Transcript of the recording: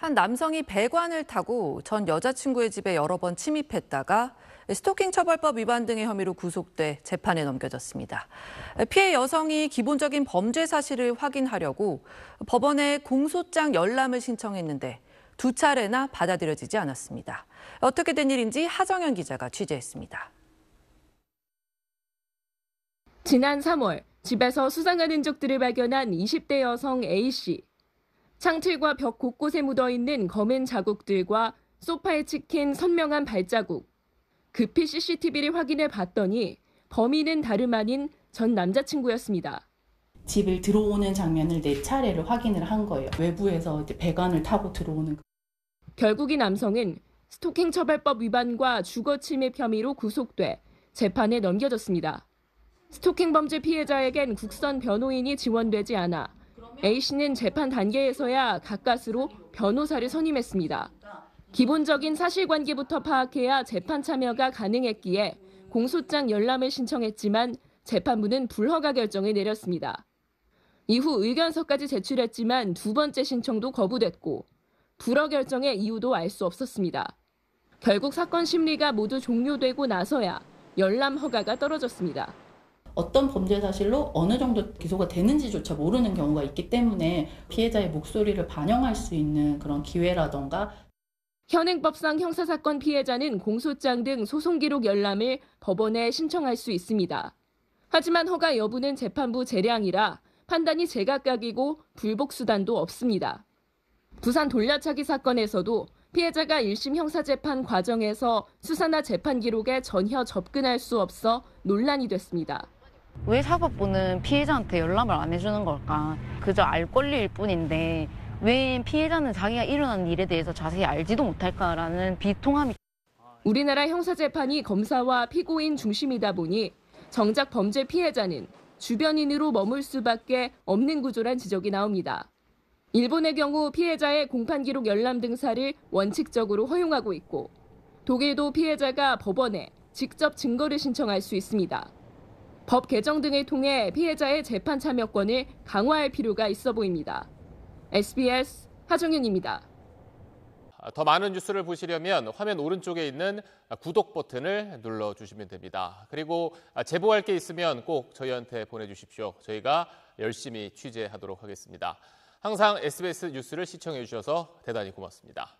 한 남성이 배관을 타고 전 여자친구의 집에 여러 번 침입했다가 스토킹 처벌법 위반 등의 혐의로 구속돼 재판에 넘겨졌습니다. 피해 여성이 기본적인 범죄 사실을 확인하려고 법원에 공소장 열람을 신청했는데 두 차례나 받아들여지지 않았습니다. 어떻게 된 일인지 하정현 기자가 취재했습니다. 지난 3월 집에서 수상한 인적들을 발견한 20대 여성 A씨. 창틀과 벽 곳곳에 묻어 있는 검은 자국들과 소파에 찍힌 선명한 발자국. 급히 CCTV를 확인해 봤더니 범인은 다름 아닌 전 남자친구였습니다. 집을 들어오는 장면을 네 차례를 확인을 한 거예요. 외부에서 배관을 타고 들어오는. 결국 이 남성은 스토킹 처벌법 위반과 주거 침입 혐의로 구속돼 재판에 넘겨졌습니다. 스토킹 범죄 피해자에겐 국선 변호인이 지원되지 않아 A씨는 재판 단계에서야 가까스로 변호사를 선임했습니다. 기본적인 사실관계부터 파악해야 재판 참여가 가능했기에 공소장 열람을 신청했지만 재판부는 불허가 결정을 내렸습니다. 이후 의견서까지 제출했지만 두 번째 신청도 거부됐고 불허 결정의 이유도 알 수 없었습니다. 결국 사건 심리가 모두 종료되고 나서야 열람 허가가 떨어졌습니다. 어떤 범죄 사실로 어느 정도 기소가 되는지조차 모르는 경우가 있기 때문에 피해자의 목소리를 반영할 수 있는 그런 기회라던가 현행법상 형사사건 피해자는 공소장 등 소송기록 열람을 법원에 신청할 수 있습니다. 하지만 허가 여부는 재판부 재량이라 판단이 제각각이고 불복수단도 없습니다. 부산 돌려차기 사건에서도 피해자가 1심 형사재판 과정에서 수사나 재판 기록에 전혀 접근할 수 없어 논란이 됐습니다. 왜 사법부는 피해자한테 연락을 안 해주는 걸까? 그저 알 권리일 뿐인데 왜 피해자는 자기가 일어난 일에 대해서 자세히 알지도 못할까라는 비통함이 우리나라 형사재판이 검사와 피고인 중심이다 보니 정작 범죄 피해자는 주변인으로 머물 수밖에 없는 구조란 지적이 나옵니다. 일본의 경우 피해자의 공판 기록 열람 등사를 원칙적으로 허용하고 있고 독일도 피해자가 법원에 직접 증거를 신청할 수 있습니다. 법 개정 등을 통해 피해자의 재판 참여권을 강화할 필요가 있어 보입니다. SBS 하정윤입니다. 아, 더 많은 뉴스를 보시려면 화면 오른쪽에 있는 구독 버튼을 눌러주시면 됩니다. 그리고 아, 제보할 게 있으면 꼭 저희한테 보내주십시오. 저희가 열심히 취재하도록 하겠습니다. 항상 SBS 뉴스를 시청해 주셔서 대단히 고맙습니다.